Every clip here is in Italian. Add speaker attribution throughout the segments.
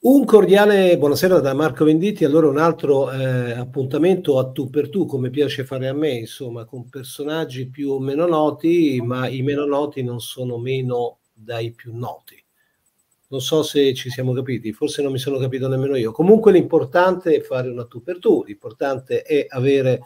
Speaker 1: Un cordiale buonasera da Marco Venditti, allora un altro eh, appuntamento a tu per tu, come piace fare a me, insomma, con personaggi più o meno noti, ma i meno noti non sono meno dai più noti. Non so se ci siamo capiti, forse non mi sono capito nemmeno io. Comunque l'importante è fare una tu per tu, l'importante è avere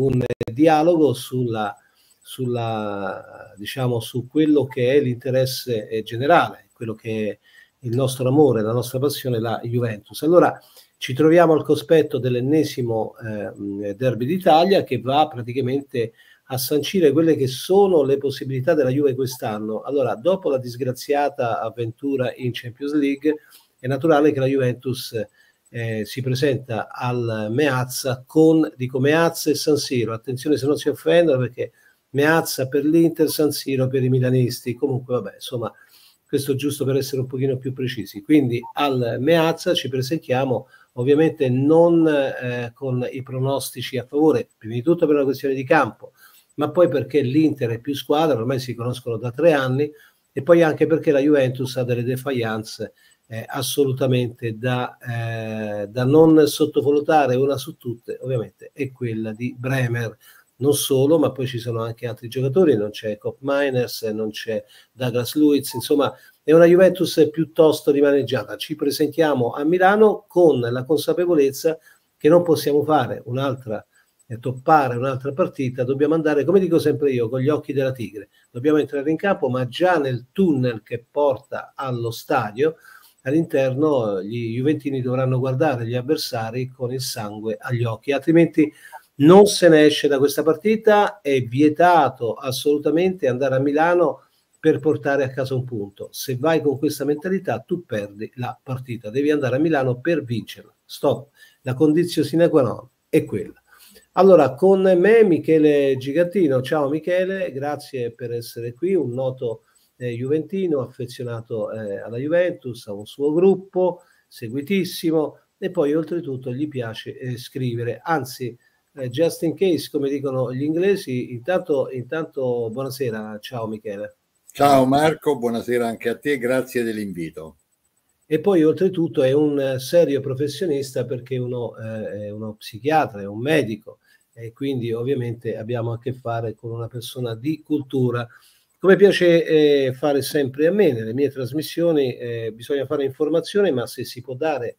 Speaker 1: un dialogo sulla, sulla diciamo, su quello che è l'interesse generale, quello che è il nostro amore, la nostra passione, la Juventus. Allora ci troviamo al cospetto dell'ennesimo eh, derby d'Italia che va praticamente a sancire quelle che sono le possibilità della Juve quest'anno. Allora, dopo la disgraziata avventura in Champions League, è naturale che la Juventus eh, si presenta al Meazza con, dico Meazza e San Siro, attenzione se non si offendono perché Meazza per l'Inter, San Siro per i milanisti, comunque vabbè, insomma, questo giusto per essere un pochino più precisi. Quindi al Meazza ci presentiamo ovviamente non eh, con i pronostici a favore, prima di tutto per una questione di campo, ma poi perché l'Inter è più squadra, ormai si conoscono da tre anni, e poi anche perché la Juventus ha delle defianze eh, assolutamente da, eh, da non sottovalutare, una su tutte ovviamente è quella di Bremer non solo, ma poi ci sono anche altri giocatori, non c'è Cop Miners, non c'è Douglas Luiz, insomma è una Juventus piuttosto rimaneggiata. Ci presentiamo a Milano con la consapevolezza che non possiamo fare un'altra eh, toppare un'altra partita, dobbiamo andare, come dico sempre io, con gli occhi della tigre. Dobbiamo entrare in campo, ma già nel tunnel che porta allo stadio, all'interno eh, gli Juventini dovranno guardare gli avversari con il sangue agli occhi, altrimenti non se ne esce da questa partita, è vietato assolutamente andare a Milano per portare a casa un punto. Se vai con questa mentalità, tu perdi la partita, devi andare a Milano per vincerla. Stop, la condizione sine qua non è quella. Allora, con me Michele Gigantino, ciao Michele, grazie per essere qui, un noto eh, juventino affezionato eh, alla Juventus, a un suo gruppo, seguitissimo, e poi oltretutto gli piace eh, scrivere, anzi eh, just in case, come dicono gli inglesi. Intanto, intanto buonasera, ciao Michele. Ciao Marco, buonasera anche
Speaker 2: a te, grazie dell'invito.
Speaker 1: E poi oltretutto è un serio professionista perché uno, eh, è uno psichiatra, è un medico e quindi ovviamente abbiamo a che fare con una persona di cultura. Come piace eh, fare sempre a me nelle mie trasmissioni, eh, bisogna fare informazione, ma se si può dare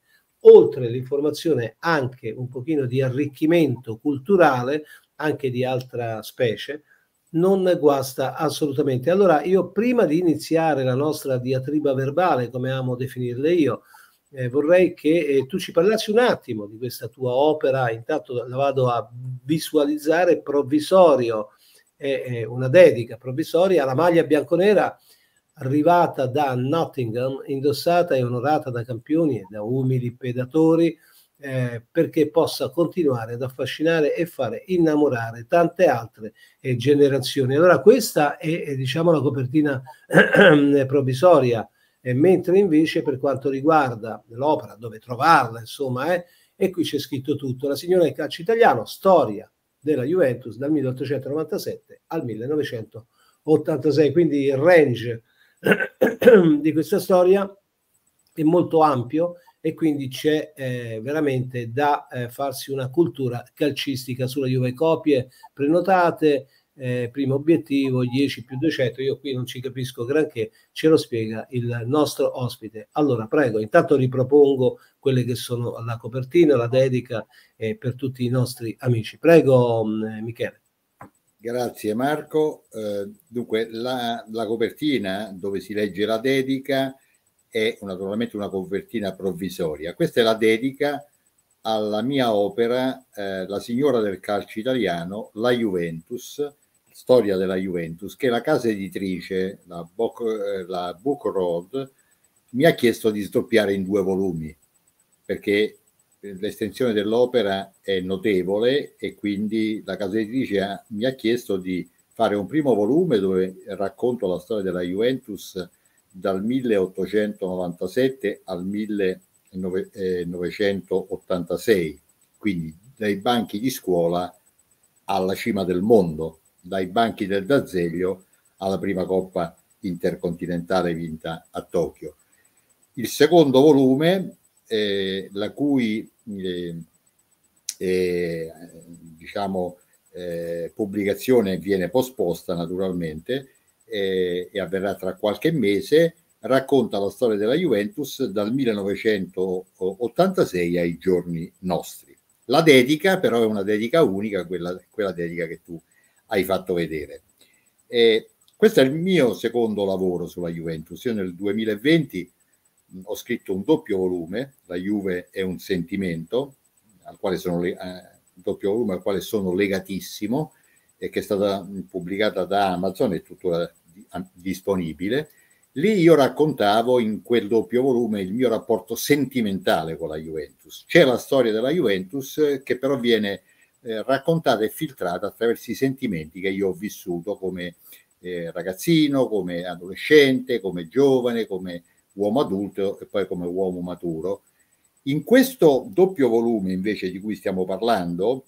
Speaker 1: oltre l'informazione anche un pochino di arricchimento culturale, anche di altra specie, non guasta assolutamente. Allora io prima di iniziare la nostra diatriba verbale, come amo definirle io, eh, vorrei che eh, tu ci parlassi un attimo di questa tua opera, intanto la vado a visualizzare provvisorio, eh, una dedica provvisoria alla maglia bianconera arrivata da Nottingham, indossata e onorata da campioni e da umili pedatori, eh, perché possa continuare ad affascinare e fare innamorare tante altre eh, generazioni. Allora questa è, è diciamo, la copertina eh, provvisoria, eh, mentre invece per quanto riguarda l'opera, dove trovarla, insomma, eh, e qui c'è scritto tutto, la signora del calcio italiano, storia della Juventus dal 1897 al 1986, quindi il range di questa storia è molto ampio e quindi c'è eh, veramente da eh, farsi una cultura calcistica sulla Juve. Copie prenotate, eh, primo obiettivo 10 più 200, io qui non ci capisco granché, ce lo spiega il nostro ospite. Allora prego, intanto ripropongo quelle che sono la copertina, la dedica eh, per tutti i nostri amici. Prego mh, mm, eh, Michele.
Speaker 2: Grazie Marco. Eh, dunque, la, la, copertina dove si legge la dedica è naturalmente una copertina provvisoria. Questa è la dedica alla mia opera, eh, La signora del calcio italiano, la Juventus, storia della Juventus, che la casa editrice, la, Boc, eh, la Book Road, mi ha chiesto di stoppiare in due volumi, perché l'estensione dell'opera è notevole e quindi la casa editrice ha, mi ha chiesto di fare un primo volume dove racconto la storia della Juventus dal 1897 al 1986, eh, quindi dai banchi di scuola alla cima del mondo, dai banchi del D'Azeglio alla prima coppa intercontinentale vinta a Tokyo. Il secondo volume eh, la cui eh, eh diciamo, eh, pubblicazione viene posposta naturalmente eh, e avverrà tra qualche mese, racconta la storia della Juventus dal 1986 ai giorni nostri. La dedica però è una dedica unica, quella, quella dedica che tu hai fatto vedere. E questo è il mio secondo lavoro sulla Juventus. Io nel 2020 ho scritto un doppio volume, La Juve è un sentimento, al quale sono, eh, doppio volume al quale sono legatissimo e che è stata mm, pubblicata da Amazon e tuttora disponibile. Lì io raccontavo in quel doppio volume il mio rapporto sentimentale con la Juventus. C'è la storia della Juventus eh, che però viene eh, raccontata e filtrata attraverso i sentimenti che io ho vissuto come eh, ragazzino, come adolescente, come giovane, come uomo adulto e poi come uomo maturo. In questo doppio volume invece di cui stiamo parlando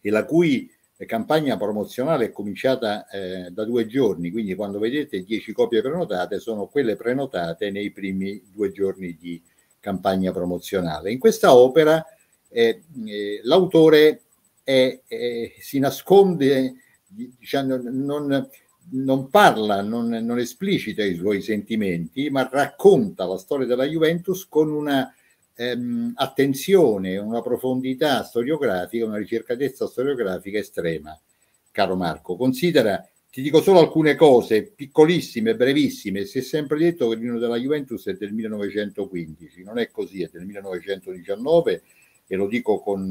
Speaker 2: e la cui eh, campagna promozionale è cominciata eh, da due giorni, quindi quando vedete 10 copie prenotate sono quelle prenotate nei primi due giorni di campagna promozionale. In questa opera eh, eh, l'autore è, eh, si nasconde, diciamo, non, non parla, non, non, esplicita i suoi sentimenti, ma racconta la storia della Juventus con una ehm, attenzione, una profondità storiografica, una ricercatezza storiografica estrema. Caro Marco, considera, ti dico solo alcune cose piccolissime, brevissime, si è sempre detto che il l'ino della Juventus è del 1915, non è così, è del 1919 e lo dico con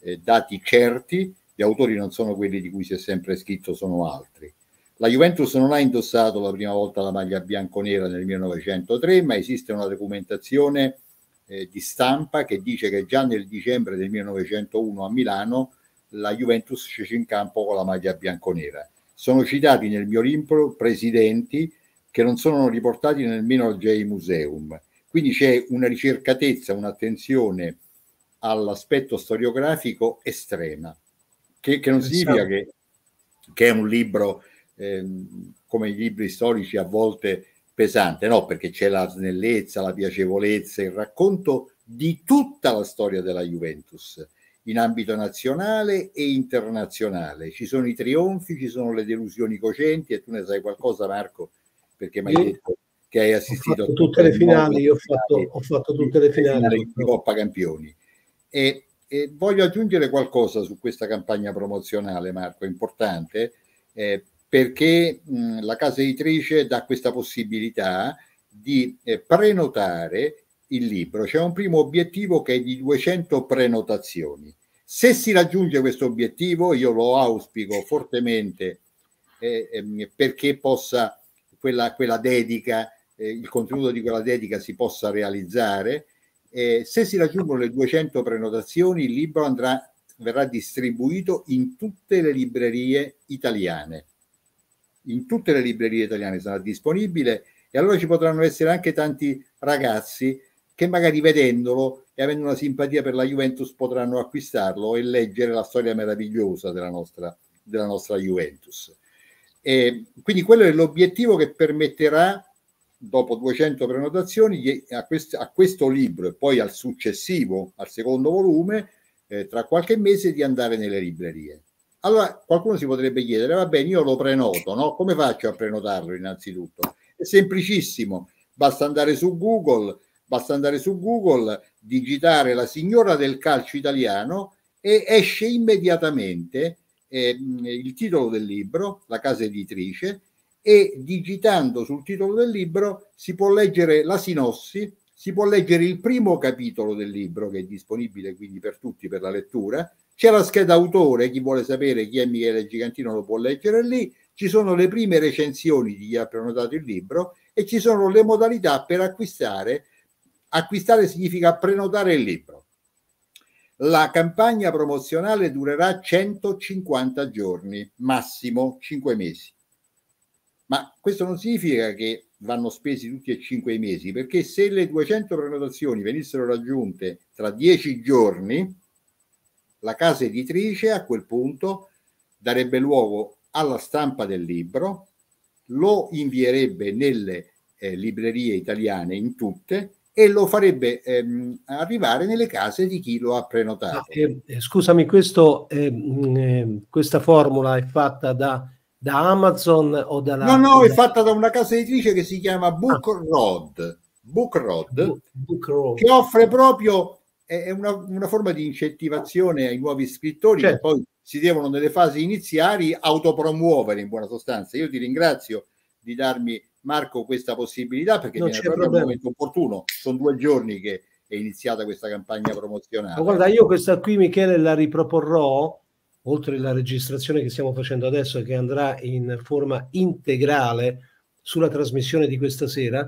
Speaker 2: eh, dati certi, gli autori non sono quelli di cui si è sempre scritto, sono altri la Juventus non ha indossato la prima volta la maglia bianconera nel 1903, ma esiste una documentazione eh, di stampa che dice che già nel dicembre del 1901 a Milano la Juventus scese in campo con la maglia bianconera. Sono citati nel mio libro presidenti che non sono riportati nemmeno al J Museum. Quindi c'è una ricercatezza, un'attenzione all'aspetto storiografico estrema, che, che non significa che, che è un libro Ehm, come i libri storici a volte pesante, no? Perché c'è la snellezza, la piacevolezza, il racconto di tutta la storia della Juventus in ambito nazionale e internazionale. Ci sono i trionfi, ci sono le delusioni cocenti e tu ne sai qualcosa Marco perché mi hai detto che hai assistito a tutte le finali, io
Speaker 1: ho fatto, ho fatto tutte le finali
Speaker 2: di Coppa Campioni. E, e, voglio aggiungere qualcosa su questa campagna promozionale Marco, importante, eh, perché mh, la casa editrice dà questa possibilità di eh, prenotare il libro. C'è un primo obiettivo che è di 200 prenotazioni. Se si raggiunge questo obiettivo, io lo auspico fortemente eh, eh, perché possa quella, quella dedica, eh, il contenuto di quella dedica si possa realizzare. se si raggiungono le 200 prenotazioni, il libro andrà, verrà distribuito in tutte le librerie italiane in tutte le librerie italiane sarà disponibile e allora ci potranno essere anche tanti ragazzi che magari vedendolo e avendo una simpatia per la Juventus potranno acquistarlo e leggere la storia meravigliosa della nostra, della nostra Juventus. E quindi quello è l'obiettivo che permetterà, dopo 200 prenotazioni, a, questo, a questo libro e poi al successivo, al secondo volume, eh, tra qualche mese, di andare nelle librerie. Allora qualcuno si potrebbe chiedere, va bene, io lo prenoto, no? Come faccio a prenotarlo innanzitutto? È semplicissimo, basta andare su Google, basta andare su Google, digitare la signora del calcio italiano e esce immediatamente eh, il titolo del libro, la casa editrice, e digitando sul titolo del libro si può leggere la sinossi, si può leggere il primo capitolo del libro che è disponibile quindi per tutti per la lettura, c'è la scheda autore, chi vuole sapere chi è Michele Gigantino lo può leggere lì, ci sono le prime recensioni di chi ha prenotato il libro e ci sono le modalità per acquistare. Acquistare significa prenotare il libro. La campagna promozionale durerà 150 giorni, massimo 5 mesi. Ma questo non significa che vanno spesi tutti e 5 i mesi, perché se le 200 prenotazioni venissero raggiunte tra 10 giorni, la casa editrice a quel punto darebbe luogo alla stampa del libro, lo invierebbe nelle eh, librerie italiane in tutte e lo farebbe ehm, arrivare nelle case di chi lo
Speaker 1: ha prenotato. Ehm, eh, scusami, questo, eh, questa formula è fatta da, da Amazon o dalla... No, no, è
Speaker 2: fatta da una casa editrice che si
Speaker 1: chiama Book
Speaker 2: ah. Road. Book Road, Book,
Speaker 1: Book Road. che
Speaker 2: offre proprio è una, una forma di incentivazione ai nuovi scrittori certo. che poi si devono nelle fasi iniziali autopromuovere in buona sostanza. Io ti ringrazio di darmi Marco questa possibilità perché non viene proprio al momento opportuno. Sono due giorni che è iniziata questa campagna promozionale. Ma guarda, io
Speaker 1: questa qui Michele la riproporrò oltre alla registrazione che stiamo facendo adesso che andrà in forma integrale sulla trasmissione di questa sera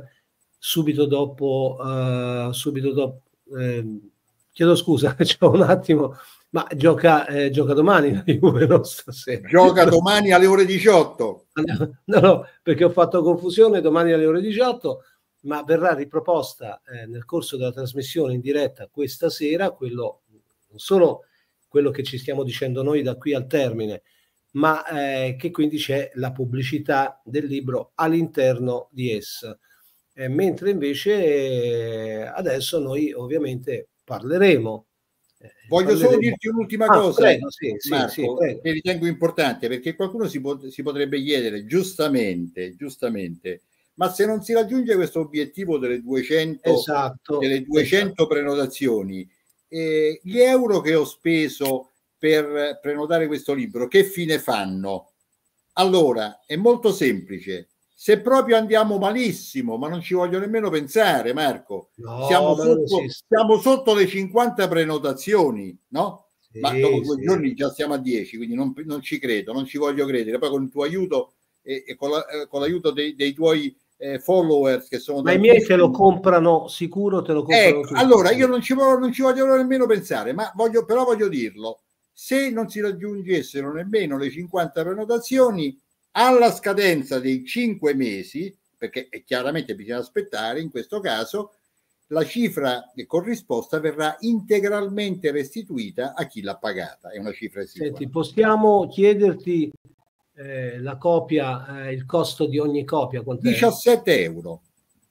Speaker 1: subito dopo, uh, subito dopo eh, chiedo scusa, c'è un attimo, ma gioca, eh, gioca domani la Juve, non stasera. Gioca domani alle ore 18. No, no, perché ho fatto confusione, domani alle ore 18, ma verrà riproposta eh, nel corso della trasmissione in diretta questa sera, quello, non solo quello che ci stiamo dicendo noi da qui al termine, ma eh, che quindi c'è la pubblicità del libro all'interno di essa. Eh, mentre invece eh, adesso noi ovviamente parleremo.
Speaker 2: Eh, Voglio solo dirti un'ultima ah, cosa, prego, sì, Marco, sì, sì,
Speaker 1: che ritengo importante, perché qualcuno
Speaker 2: si, pot- si potrebbe chiedere, giustamente, giustamente, ma se non si raggiunge questo obiettivo delle 200, esatto, delle 200 esatto. prenotazioni, eh, gli euro che ho speso per prenotare questo libro, che fine fanno? Allora, è molto semplice se proprio andiamo malissimo, ma non ci voglio nemmeno pensare, Marco,
Speaker 1: no, siamo, sotto,
Speaker 2: siamo, sotto, le 50 prenotazioni, no? Sì, ma dopo due sì. giorni già siamo a 10, quindi non, non, ci credo, non ci voglio credere. Poi con il tuo aiuto e, e con, la, eh, con, l'aiuto dei, dei tuoi eh, followers che sono... Ma i miei te lo
Speaker 1: comprano, sicuro te lo comprano. Ecco, allora, io non ci, voglio, non ci voglio nemmeno pensare,
Speaker 2: ma voglio, però voglio dirlo. Se non si raggiungessero nemmeno le 50 prenotazioni, alla scadenza dei cinque mesi, perché chiaramente bisogna aspettare in questo caso, la cifra corrisposta verrà integralmente restituita a chi l'ha pagata. È una cifra esigua. Senti,
Speaker 1: possiamo chiederti eh, la copia, eh, il costo di ogni copia?
Speaker 2: 17 euro.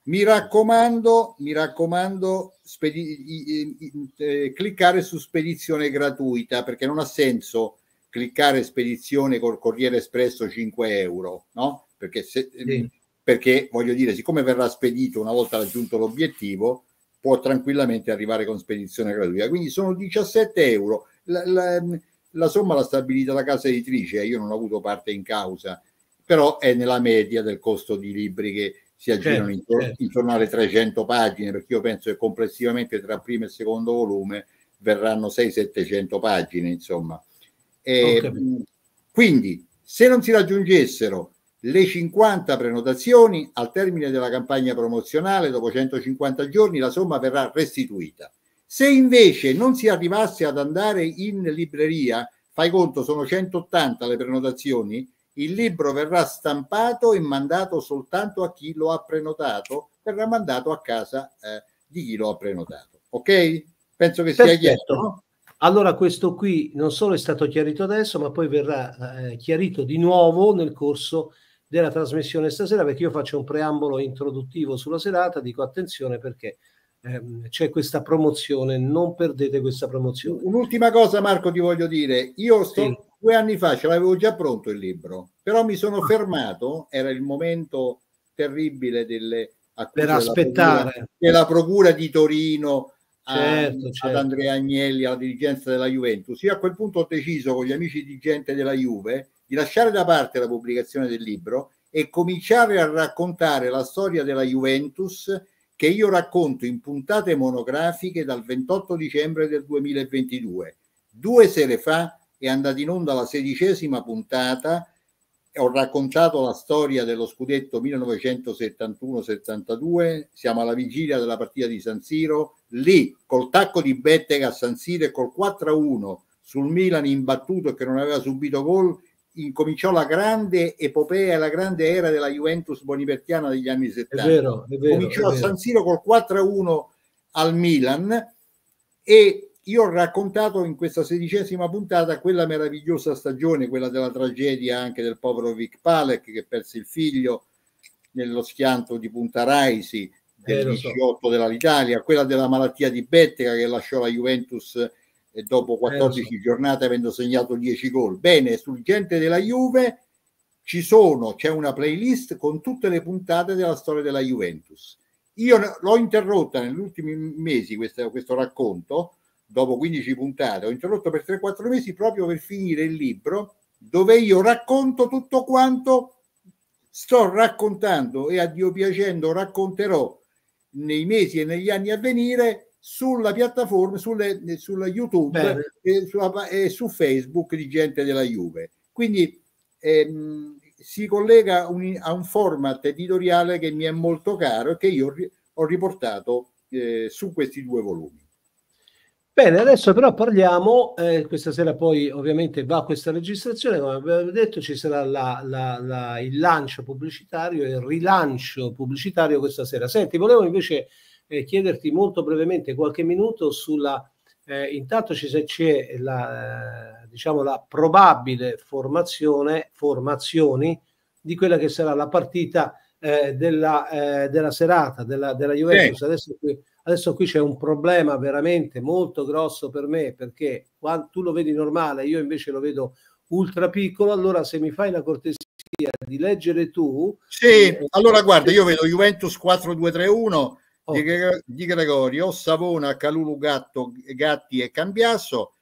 Speaker 2: Mi raccomando, mi raccomando spedi- i, i, i, eh, cliccare su spedizione gratuita perché non ha senso cliccare spedizione col Corriere Espresso 5 euro, no? Perché, se, sì. Ehm, perché voglio dire, siccome verrà spedito una volta raggiunto l'obiettivo, può tranquillamente arrivare con spedizione gratuita. Quindi sono 17 euro. La, la, ehm, la somma l'ha stabilita la casa editrice, eh, io non ho avuto parte in causa, però è nella media del costo di libri che si aggirano certo, intorno, certo. intorno alle 300 certo. pagine, perché io penso che complessivamente tra primo e secondo volume verranno 600-700 pagine, insomma. Eh, okay. Quindi, se non si raggiungessero le 50 prenotazioni, al termine della campagna promozionale, dopo 150 giorni, la somma verrà restituita. Se invece non si arrivasse ad andare in libreria, fai conto, sono 180 le prenotazioni, il libro verrà stampato e mandato soltanto a chi lo ha prenotato, verrà
Speaker 1: mandato a casa eh, di chi lo ha prenotato. Ok? Penso che Perfetto. sia chiaro. No? Allora questo qui non solo è stato chiarito adesso, ma poi verrà eh, chiarito di nuovo nel corso della trasmissione stasera, perché io faccio un preambolo introduttivo sulla serata, dico attenzione perché ehm, c'è questa promozione, non perdete questa promozione. Un'ultima cosa Marco ti voglio dire, io sto, sì. due anni fa ce l'avevo già pronto il libro,
Speaker 2: però mi sono ah. fermato, era il momento terribile delle, per aspettare della procura, della procura di Torino certo, a, certo. ad certo. Andrea Agnelli, alla dirigenza della Juventus. Io a quel punto ho deciso con gli amici di gente della Juve di lasciare da parte la pubblicazione del libro e cominciare a raccontare la storia della Juventus che io racconto in puntate monografiche dal 28 dicembre del 2022. Due sere fa è andata in onda la sedicesima puntata ho raccontato la storia dello scudetto 1971-72, siamo alla vigilia della partita di San Siro, lì col tacco di Bettega a San Siro e col 4-1 sul Milan imbattuto che non aveva subito gol, incominciò la grande epopea la grande era della Juventus bonivertiana degli anni 70. È vero, è vero, cominciò a San Siro col 4-1 al Milan e io ho raccontato in questa sedicesima puntata quella meravigliosa stagione, quella della tragedia anche del povero Vic Palek che perse il figlio nello schianto di Punta Raisi del eh, 18 so. dell'Italia, quella della malattia di Bettega che lasciò la Juventus eh, dopo 14 eh, so. giornate avendo segnato 10 gol. Bene, sul gente della Juve ci sono, c'è una playlist con tutte le puntate della storia della Juventus. Io l'ho interrotta negli ultimi mesi questo, questo racconto dopo 15 puntate, ho interrotto per 3-4 mesi proprio per finire il libro dove io racconto tutto quanto sto raccontando e a Dio piacendo racconterò nei mesi e negli anni a venire sulla piattaforma, sulle, sulla YouTube e, sulla, e, su Facebook di gente della Juve. Quindi ehm, si collega un, a un format editoriale che mi è molto caro e che io ho riportato eh, su questi due volumi.
Speaker 1: Bene, adesso però parliamo, eh, questa sera poi ovviamente va questa registrazione, come abbiamo detto ci sarà la, la, la, il lancio pubblicitario il rilancio pubblicitario questa sera. Senti, volevo invece eh, chiederti molto brevemente qualche minuto sulla, eh, intanto ci, se c'è la, eh, diciamo, la probabile formazione, formazioni di quella che sarà la partita eh, della, eh, della, serata, della, della Juventus. Sì. Adesso qui Adesso qui c'è un problema veramente molto grosso per me perché quando tu lo vedi normale, io invece lo vedo ultra piccolo, allora se mi fai la cortesia di leggere tu... Sì, eh, allora eh, guarda, io vedo
Speaker 2: Juventus 4 4231 oh. di, di Gregorio, Savona, Calulu Gatto, Gatti e Cambiasso,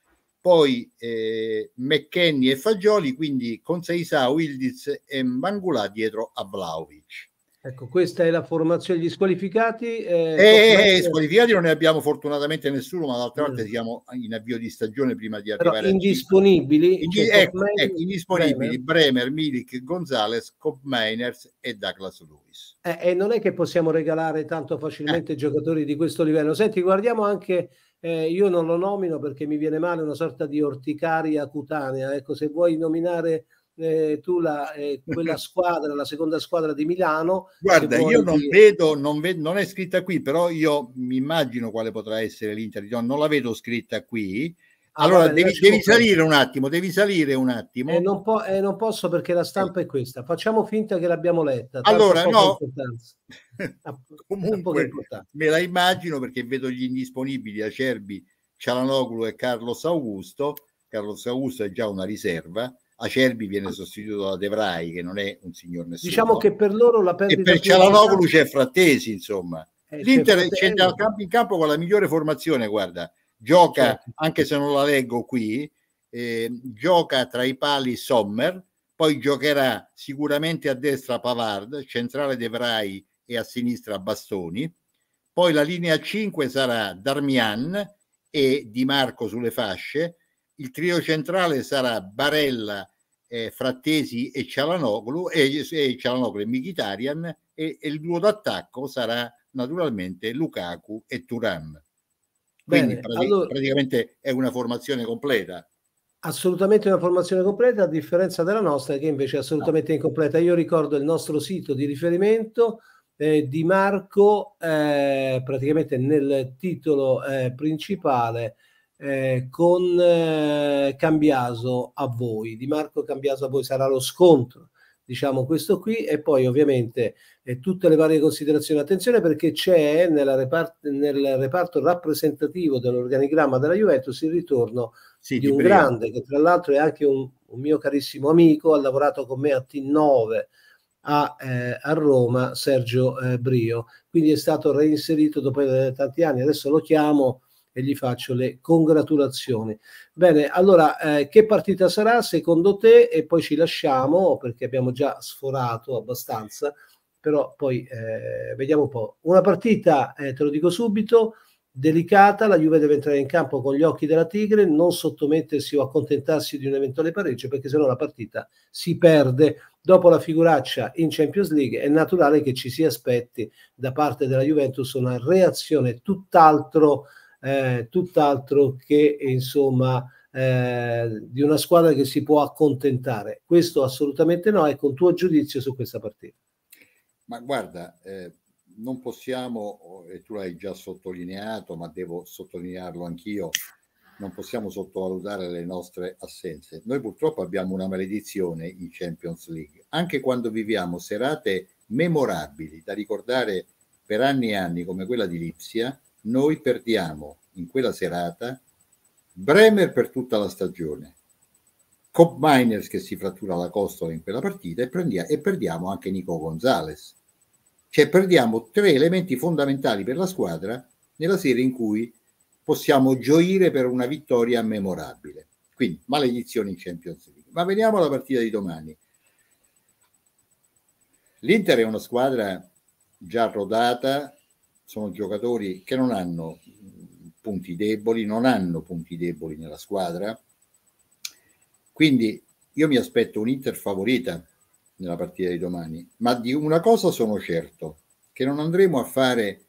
Speaker 2: poi eh, McKenny e Fagioli, quindi con Seisa, Wildiz e Mangulà dietro a Vlaovic. Ecco, questa è la formazione degli squalificati.
Speaker 1: Eh, eh, eh,
Speaker 2: squalificati non ne abbiamo fortunatamente nessuno, ma d'altra parte mm. siamo in avvio di stagione prima di arrivare Però indisponibili, a... Indisponibili, cioè ecco, Copmain, ecco, indisponibili Bremer. Bremer, Milik, Gonzales, Kopmeiners e Douglas Lewis.
Speaker 1: Eh, e non è che possiamo regalare tanto facilmente eh. giocatori di questo livello. Senti, guardiamo anche, eh, io non lo nomino perché mi viene male una sorta di orticaria cutanea. Ecco, se vuoi nominare eh, tu la, eh, quella squadra, la seconda squadra di Milano. Guarda, io non, dire... vedo, non vedo, non
Speaker 2: è scritta qui, però io mi immagino quale potrà essere l'Inter, non la vedo scritta qui. Ah, allora, allora devi, devi salire un
Speaker 1: attimo, devi salire un attimo. Eh, non, po- eh, non, posso perché la stampa è questa. Facciamo finta che l'abbiamo letta. Allora, no. Comunque,
Speaker 2: me la immagino perché vedo gli indisponibili Acerbi, Cialanoglu e Carlos Augusto. Carlos Augusto è già una riserva Acerbi viene sostituito da Devrai, che non è un signor nessuno. Diciamo che per
Speaker 1: loro la perdita... E per Cialanoglu
Speaker 2: c'è Frattesi, insomma. Eh, L'Inter scende al campo in campo con la migliore formazione, guarda. Gioca, certo. anche se non la leggo qui, eh, gioca tra i pali Sommer, poi giocherà sicuramente a destra Pavard, centrale Devrai e a sinistra Bastoni. Poi la linea 5 sarà Darmian e Di Marco sulle fasce, il trio centrale sarà Barella, eh, Frattesi e Cialanoglu, e, e Cialanoglu e Mkhitaryan e, e il duo d'attacco sarà naturalmente Lukaku e Turan.
Speaker 1: Quindi Bene, pratic- allora,
Speaker 2: praticamente è una formazione completa.
Speaker 1: Assolutamente una formazione completa, a differenza della nostra che invece è assolutamente no. Ah. incompleta. Io ricordo il nostro sito di riferimento eh, di Marco, eh, praticamente nel titolo eh, principale eh, con eh, Cambiaso a voi, Di Marco Cambiaso a voi sarà lo scontro, diciamo questo qui, e poi ovviamente eh, tutte le varie considerazioni. Attenzione perché c'è reparto, nel reparto rappresentativo dell'organigramma della Juventus il ritorno sì, di un prego. grande che tra l'altro è anche un, un, mio carissimo amico, ha lavorato con me a T9. A, eh, a Roma Sergio eh, Brio quindi è stato reinserito dopo eh, tanti anni adesso lo chiamo e gli faccio le congratulazioni. Bene, allora eh, che partita sarà secondo te? E poi ci lasciamo perché abbiamo già sforato abbastanza, però poi eh, vediamo un po'. Una partita, eh, te lo dico subito, delicata, la Juve deve entrare in campo con gli occhi della Tigre, non sottomettersi o accontentarsi di un eventuale pareggio perché sennò la partita si perde. Dopo la figuraccia in Champions League è naturale che ci si aspetti da parte della Juventus una reazione tutt'altro eh, tutt'altro che insomma eh, di una squadra che si può accontentare. Questo assolutamente no. Ecco il tuo giudizio su questa partita.
Speaker 2: Ma guarda, eh, non possiamo, e tu l'hai già sottolineato, ma devo sottolinearlo anch'io, non possiamo sottovalutare le nostre assenze. Noi purtroppo abbiamo una maledizione in Champions League, anche quando viviamo serate memorabili da ricordare per anni e anni come quella di Lipsia, noi perdiamo in quella serata Bremer per tutta la stagione, Cobb Miners che si frattura la costola in quella partita e, prendia- e perdiamo anche Nico Gonzalez. Cioè perdiamo tre elementi fondamentali per la squadra nella serie in cui possiamo gioire per una vittoria memorabile. Quindi maledizione in Champions League. Ma veniamo alla partita di domani. L'Inter è una squadra già rodata, sono giocatori che non hanno mm, punti deboli, non hanno punti deboli nella squadra. Quindi io mi aspetto un'Inter favorita nella partita di domani, ma di una cosa sono certo, che non andremo a fare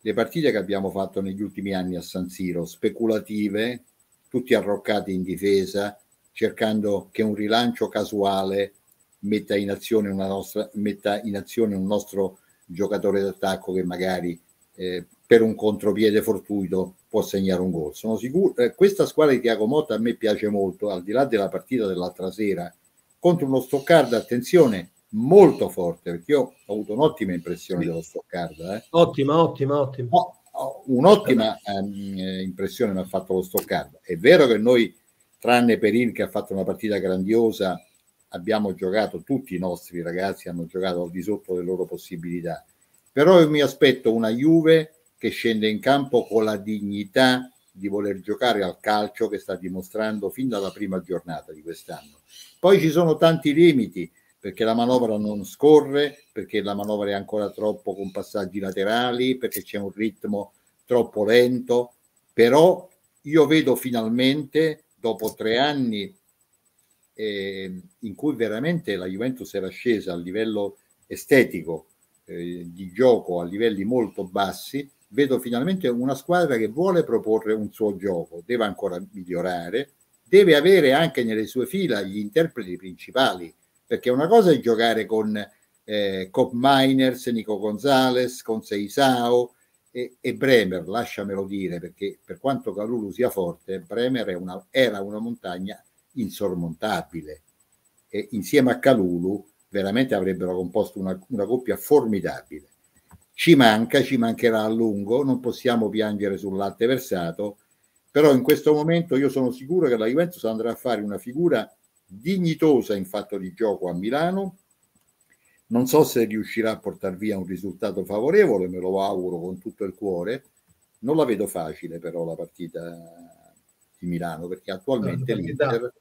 Speaker 2: le partite che abbiamo fatto negli ultimi anni a San Siro, speculative, tutti arroccati in difesa, cercando che un rilancio casuale metta in azione, nostra, metta in azione un nostro giocatore d'attacco che magari eh, per un contropiede fortuito può segnare un gol. Sono sicuro, eh, questa squadra di Tiago Motta a me piace molto, al di là della partita dell'altra sera, contro uno Stoccarda, attenzione, molto forte, perché io ho avuto un'ottima impressione dello Stoccarda. Eh.
Speaker 1: Ottima, ottima, ottima.
Speaker 2: Oh, un'ottima eh, impressione mi ha fatto lo Stoccarda. È vero che noi, tranne Perin che ha fatto una partita grandiosa, abbiamo giocato, tutti i nostri ragazzi hanno giocato al di sotto delle loro possibilità però io mi aspetto una Juve che scende in campo con la dignità di voler giocare al calcio che sta dimostrando fin dalla prima giornata di quest'anno. Poi ci sono tanti limiti perché la manovra non scorre, perché la manovra è ancora troppo con passaggi laterali, perché c'è un ritmo troppo lento, però io vedo finalmente, dopo tre anni eh, in cui veramente la Juventus era scesa a livello estetico, eh, di gioco a livelli molto bassi, vedo finalmente una squadra che vuole proporre un suo gioco, deve ancora migliorare, deve avere anche nelle sue fila gli interpreti principali, perché una cosa è giocare con eh, Cop Miners, Nico Gonzalez, con Seisao e, e, Bremer, lasciamelo dire, perché per quanto Calulu sia forte, Bremer una, era una montagna insormontabile. E insieme a Calulu veramente avrebbero composto una, una coppia formidabile. Ci manca, ci mancherà a lungo, non possiamo piangere sul latte versato, però in questo momento io sono sicuro che la Juventus andrà a fare una figura dignitosa in fatto di gioco a Milano. Non so se riuscirà a portare via un risultato favorevole, me lo auguro con tutto il cuore. Non la vedo facile però la partita di Milano perché attualmente l'Inter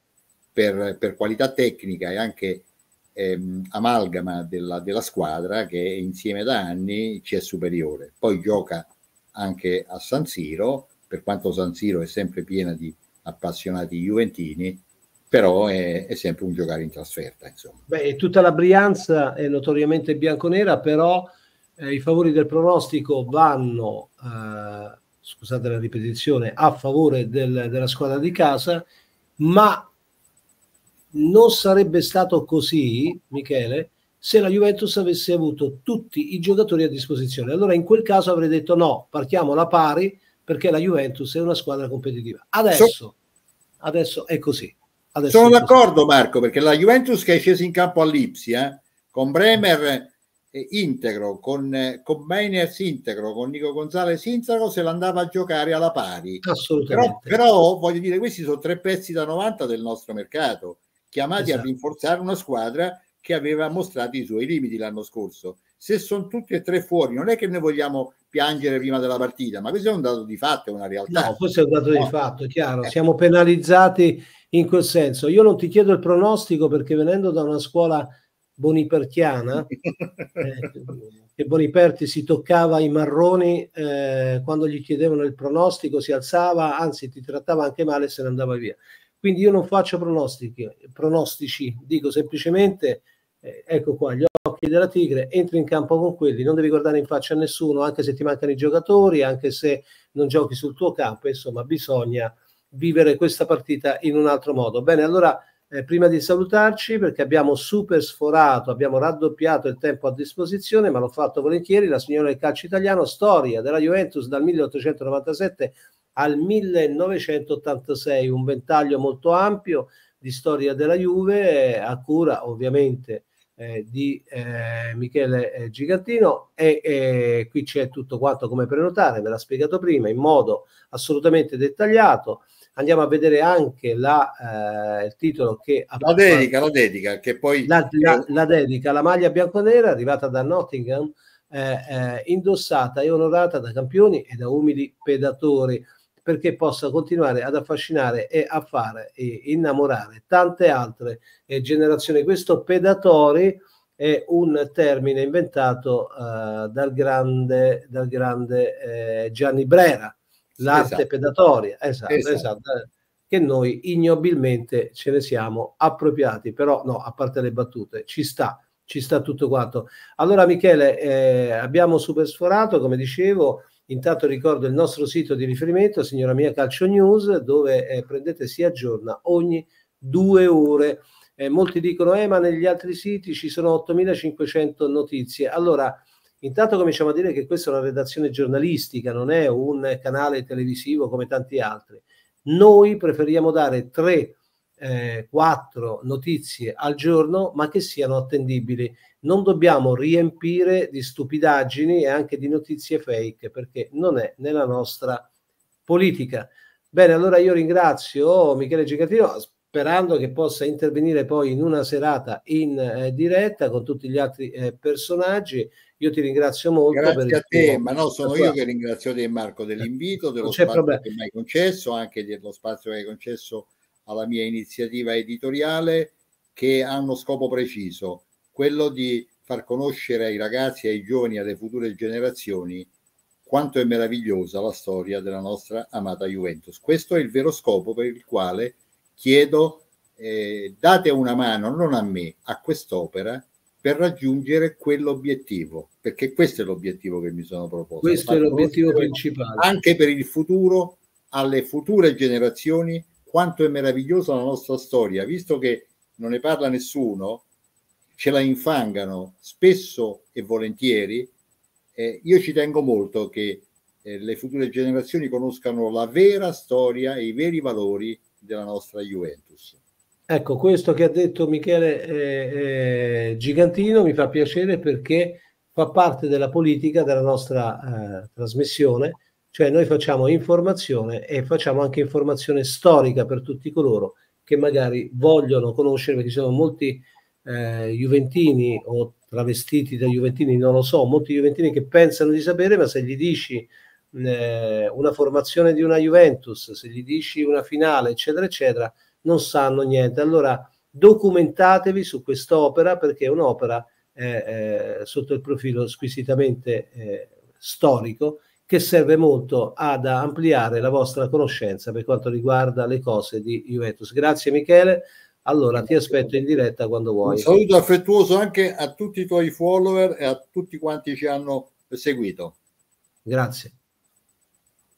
Speaker 2: per, per qualità tecnica e anche ehm, amalgama della, della squadra che insieme da anni ci è superiore. Poi gioca anche a San Siro, per quanto San Siro è sempre piena di appassionati juventini, però è, è, sempre un giocare in trasferta. Insomma.
Speaker 1: Beh, tutta la Brianza è notoriamente bianconera, però eh, i favori del pronostico vanno, eh, scusate la ripetizione, a favore del, della squadra di casa, ma non sarebbe stato così, Michele, se la Juventus avesse avuto tutti i giocatori a disposizione. Allora in quel caso avrei detto no, partiamo alla pari perché la Juventus è una squadra competitiva. Adesso, so, adesso è così.
Speaker 2: Adesso sono d'accordo Marco, perché la Juventus che è scesa in campo all'Ipsia, eh, con Bremer eh, integro, con, eh, con Mainers integro, con Nico Gonzalez integro, se l'andava a giocare alla pari. Assolutamente. Però, però voglio dire, questi sono tre pezzi da 90 del nostro mercato chiamati esatto. a rinforzare una squadra che aveva mostrato i suoi limiti l'anno scorso. Se sono tutti e tre fuori, non è che ne vogliamo piangere prima della partita, ma questo è un dato di fatto, è una realtà.
Speaker 1: No, questo è un dato no. di fatto, è chiaro. Eh. Siamo penalizzati in quel senso. Io non ti chiedo il pronostico perché venendo da una scuola bonipertiana, eh, che Boniperti si toccava i marroni eh, quando gli chiedevano il pronostico, si alzava, anzi ti trattava anche male e se ne andava via. Quindi io non faccio pronostici, dico semplicemente, eh, ecco qua, gli occhi della tigre, entri in campo con quelli, non devi guardare in faccia a nessuno, anche se ti mancano i giocatori, anche se non giochi sul tuo campo, insomma bisogna vivere questa partita in un altro modo. Bene, allora eh, prima di salutarci, perché abbiamo super sforato, abbiamo raddoppiato il tempo a disposizione, ma l'ho fatto volentieri, la signora del calcio italiano, storia della Juventus dal 1897 al 1986, un ventaglio molto ampio di storia della Juve eh, a cura ovviamente eh, di eh, Michele eh, Gigantino e, e eh, qui c'è tutto quanto come prenotare, ve l'ha spiegato prima in modo assolutamente dettagliato andiamo a vedere anche la, eh, il titolo che la appunto, dedica, la dedica, che poi la, la, la dedica, la maglia bianconera arrivata da Nottingham, eh, eh, indossata e onorata da campioni e da umili pedatori perché possa continuare ad affascinare e a fare e innamorare tante altre eh, generazioni. Questo pedatori è un termine inventato eh, dal grande, dal grande eh, Gianni Brera, l'arte esatto. pedatoria, esatto, esatto. esatto, che noi ignobilmente ce ne siamo appropriati, però no, a parte le battute, ci sta, ci sta tutto quanto. Allora Michele, eh, abbiamo super sforato, come dicevo, Intanto ricordo il nostro sito di riferimento, signora mia Calcio News, dove eh, prendete si aggiorna ogni due ore. Eh, molti dicono, eh, ma negli altri siti ci sono 8500 notizie. Allora, intanto cominciamo a dire che questa è una redazione giornalistica, non è un canale televisivo come tanti altri. Noi preferiamo dare tre, eh, quattro notizie al giorno, ma che siano attendibili non dobbiamo riempire di stupidaggini e anche di notizie fake perché non è nella nostra politica. Bene, allora io ringrazio Michele Gigantino sperando che possa intervenire poi in una serata in eh, diretta con tutti gli altri eh, personaggi. Io ti ringrazio molto. Grazie per a te, ma no, sono io che
Speaker 2: ringrazio te Marco dell'invito, dello spazio problema. che mi hai concesso, anche dello spazio che hai concesso alla mia iniziativa editoriale che ha uno scopo preciso, quello di far conoscere ai ragazzi, ai giovani, alle future generazioni quanto è meravigliosa la storia della nostra amata Juventus. Questo è il vero scopo per il quale chiedo eh, date una mano, non a me, a quest'opera per raggiungere quell'obiettivo, perché questo è l'obiettivo che mi sono proposto. Questo è l'obiettivo principale. Anche per il futuro, alle future generazioni, quanto è meravigliosa la nostra storia, visto che non ne parla nessuno, ce la infangano spesso e volentieri. Eh, io ci tengo molto che eh, le future generazioni conoscano la vera storia e i veri valori della nostra Juventus.
Speaker 1: Ecco, questo che ha detto Michele eh, Gigantino mi fa piacere perché fa parte della politica della nostra eh, trasmissione, cioè noi facciamo informazione e facciamo anche informazione storica per tutti coloro che magari vogliono conoscere, perché ci sono molti eh, juventini o travestiti da juventini, non lo so, molti juventini che pensano di sapere, ma se gli dici eh, una formazione di una Juventus, se gli dici una finale, eccetera, eccetera, non sanno niente. Allora documentatevi su quest'opera perché è un'opera eh, eh sotto il profilo squisitamente eh, storico che serve molto ad ampliare la vostra conoscenza per quanto riguarda le cose di Juventus. Grazie Michele. Allora ti aspetto in diretta quando vuoi. Un saluto affettuoso anche a tutti i tuoi follower e a tutti quanti ci hanno seguito. Grazie.